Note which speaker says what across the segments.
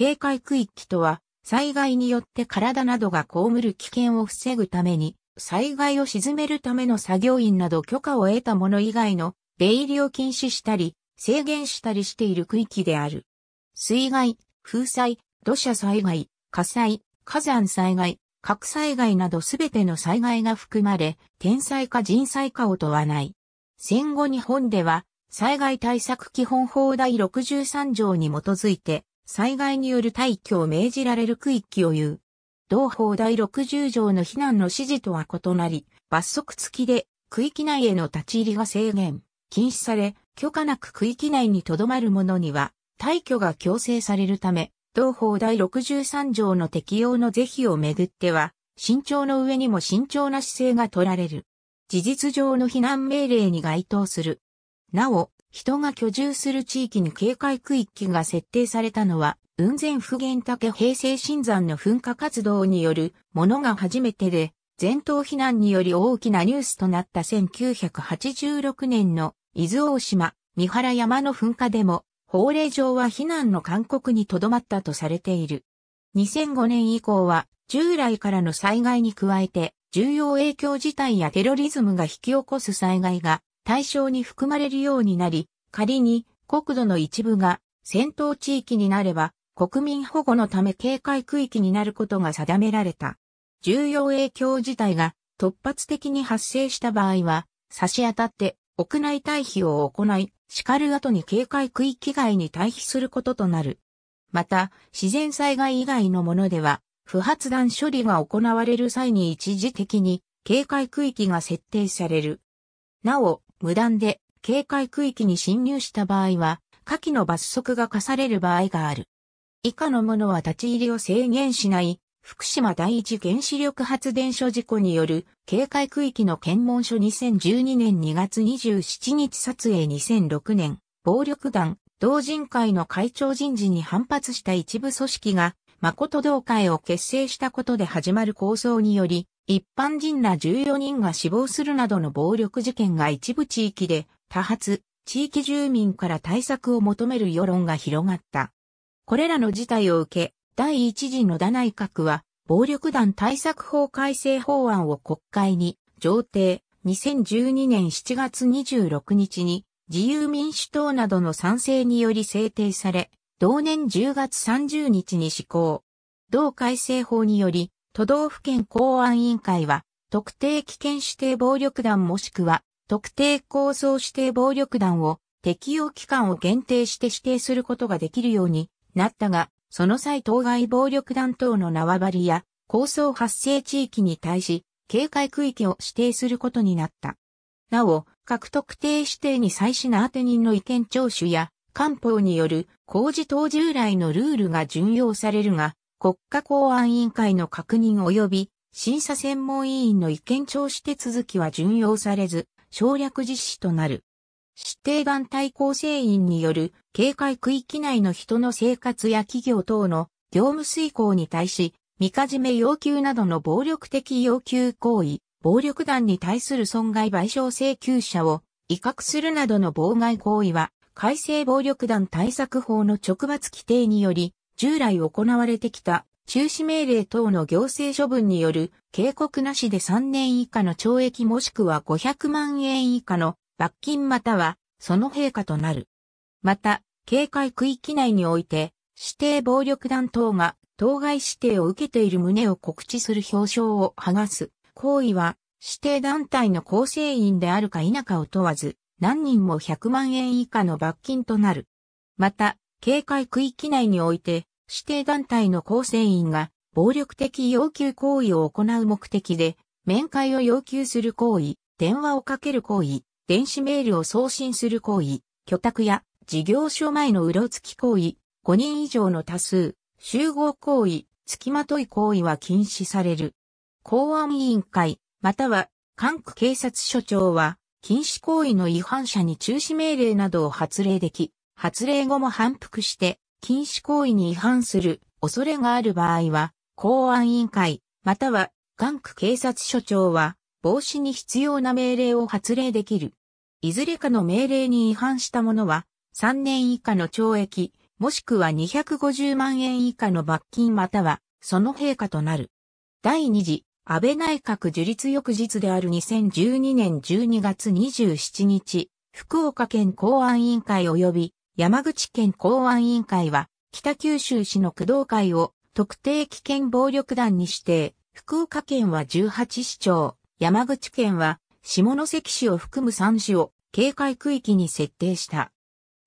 Speaker 1: 警戒区域とは、災害によって体などが被る危険を防ぐために、災害を鎮めるための作業員など許可を得た者以外の出入りを禁止したり、制限したりしている区域である。水害、風災、土砂災害、火災、火山災害、核災害などすべての災害が含まれ、天災か人災かを問わない。戦後日本では、災害対策基本法第63条に基づいて、災害による退去を命じられる区域を言う。同法第60条の避難の指示とは異なり、罰則付きで区域内への立ち入りが制限、禁止され、許可なく区域内に留まる者には、退去が強制されるため、同法第63条の適用の是非をめぐっては、慎重の上にも慎重な姿勢が取られる。事実上の避難命令に該当する。なお、人が居住する地域に警戒区域が設定されたのは、雲仙普賢岳平成新山の噴火活動によるものが初めてで、全島避難により大きなニュースとなった1986年の伊豆大島、三原山の噴火でも、法令上は避難の勧告にとどまったとされている。2005年以降は、従来からの災害に加えて、重要影響事態やテロリズムが引き起こす災害が対象に含まれるようになり、仮に国土の一部が戦闘地域になれば、国民保護のため警戒区域になることが定められた。重要影響事態が突発的に発生した場合は、差し当たって屋内退避を行い、叱る後に警戒区域外に退避することとなる。また、自然災害以外のものでは、不発弾処理が行われる際に一時的に警戒区域が設定される。なお、無断で警戒区域に侵入した場合は、下記の罰則が課される場合がある。以下のものは立ち入りを制限しない、福島第一原子力発電所事故による警戒区域の検問所2012年2月27日撮影2006年、暴力団、同人会の会長人事に反発した一部組織が、誠同会を結成したことで始まる構想により、一般人ら14人が死亡するなどの暴力事件が一部地域で多発、地域住民から対策を求める世論が広がった。これらの事態を受け、第一次野田内閣は、暴力団対策法改正法案を国会に上呈、2012年7月26日に、自由民主党などの賛成により制定され、同年10月30日に施行。同改正法により、都道府県公安委員会は、特定危険指定暴力団もしくは、特定構想指定暴力団を適用期間を限定して指定することができるようになったが、その際当該暴力団等の縄張りや構想発生地域に対し、警戒区域を指定することになった。なお、各特定指定に際しなて人の意見聴取や、官報による工事等従来のルールが順用されるが、国家公安委員会の確認及び審査専門委員の意見聴取手続きは順用されず、省略実施となる。指定団体構成員による警戒区域内の人の生活や企業等の業務遂行に対し、見かじめ要求などの暴力的要求行為、暴力団に対する損害賠償請求者を威嚇するなどの妨害行為は、改正暴力団対策法の直罰規定により、従来行われてきた中止命令等の行政処分による警告なしで3年以下の懲役もしくは500万円以下の罰金またはその陛下となる。また、警戒区域内において指定暴力団等が当該指定を受けている旨を告知する表彰を剥がす行為は指定団体の構成員であるか否かを問わず何人も100万円以下の罰金となる。また、警戒区域内において、指定団体の構成員が暴力的要求行為を行う目的で、面会を要求する行為、電話をかける行為、電子メールを送信する行為、居宅や事業所前のうろつき行為、5人以上の多数、集合行為、付きまとい行為は禁止される。公安委員会、または管区警察署長は、禁止行為の違反者に中止命令などを発令でき、発令後も反復して、禁止行為に違反する恐れがある場合は、公安委員会、または管区警察署長は、防止に必要な命令を発令できる。いずれかの命令に違反した者は、3年以下の懲役、もしくは250万円以下の罰金または、その陛下となる。第2次、安倍内閣樹立翌日である2012年12月27日、福岡県公安委員会及び山口県公安委員会は、北九州市の工藤会を特定危険暴力団に指定、福岡県は18市町、山口県は下関市を含む3市を警戒区域に設定した。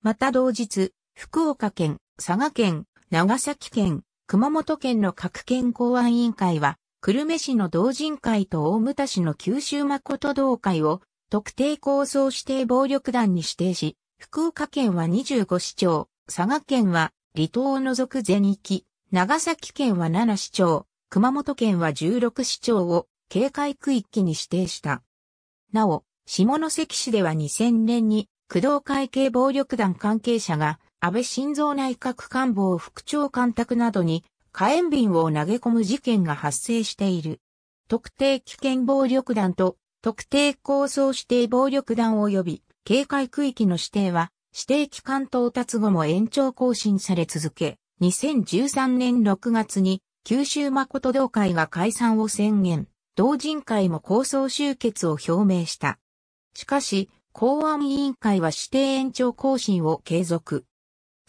Speaker 1: また同日、福岡県、佐賀県、長崎県、熊本県の各県公安委員会は、久留米市の同人会と大牟田市の九州誠同会を特定構想指定暴力団に指定し、福岡県は25市町、佐賀県は離島を除く全域、長崎県は7市町、熊本県は16市町を警戒区域に指定した。なお、下関市では2000年に工藤会系暴力団関係者が安倍晋三内閣官房副長官宅などに火炎瓶を投げ込む事件が発生している。特定危険暴力団と特定構想指定暴力団及び警戒区域の指定は指定期間到達後も延長更新され続け、2013年6月に九州誠同会が解散を宣言、同人会も構想集結を表明した。しかし、公安委員会は指定延長更新を継続。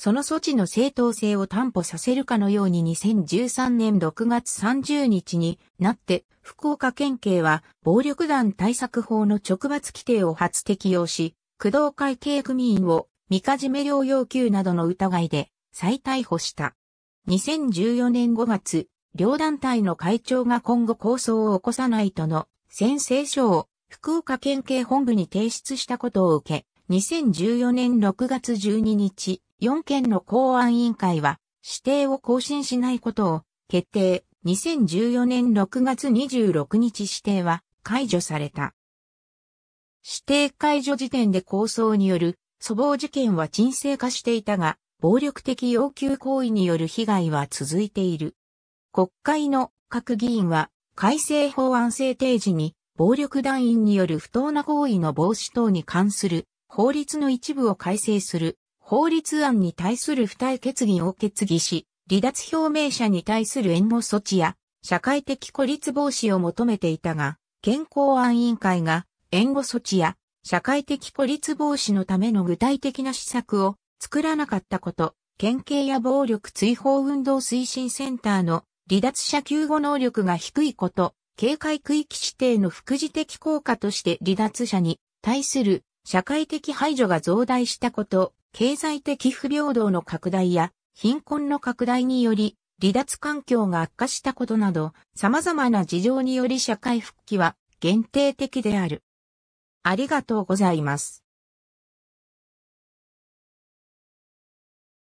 Speaker 1: その措置の正当性を担保させるかのように2013年6月30日になって福岡県警は暴力団対策法の直罰規定を初適用し、工藤会系組員を三かじめ料要求などの疑いで再逮捕した。2014年5月、両団体の会長が今後抗争を起こさないとの宣誓書を福岡県警本部に提出したことを受け、2014年6月12日、4件の公安委員会は指定を更新しないことを決定。2014年6月26日指定は解除された。指定解除時点で構想による粗暴事件は沈静化していたが、暴力的要求行為による被害は続いている。国会の各議員は改正法案制定時に暴力団員による不当な行為の防止等に関する法律の一部を改正する法律案に対する付帯決議を決議し、離脱表明者に対する援護措置や、社会的孤立防止を求めていたが、健康案委員会が援護措置や社会的孤立防止のための具体的な施策を作らなかったこと、県警や暴力追放運動推進センターの離脱者救護能力が低いこと、警戒区域指定の副次的効果として離脱者に対する社会的排除が増大したこと、経済的不平等の拡大や貧困の拡大により離脱環境が悪化したことなど様々な事情により社会復帰は限定的である。ありがとうございます。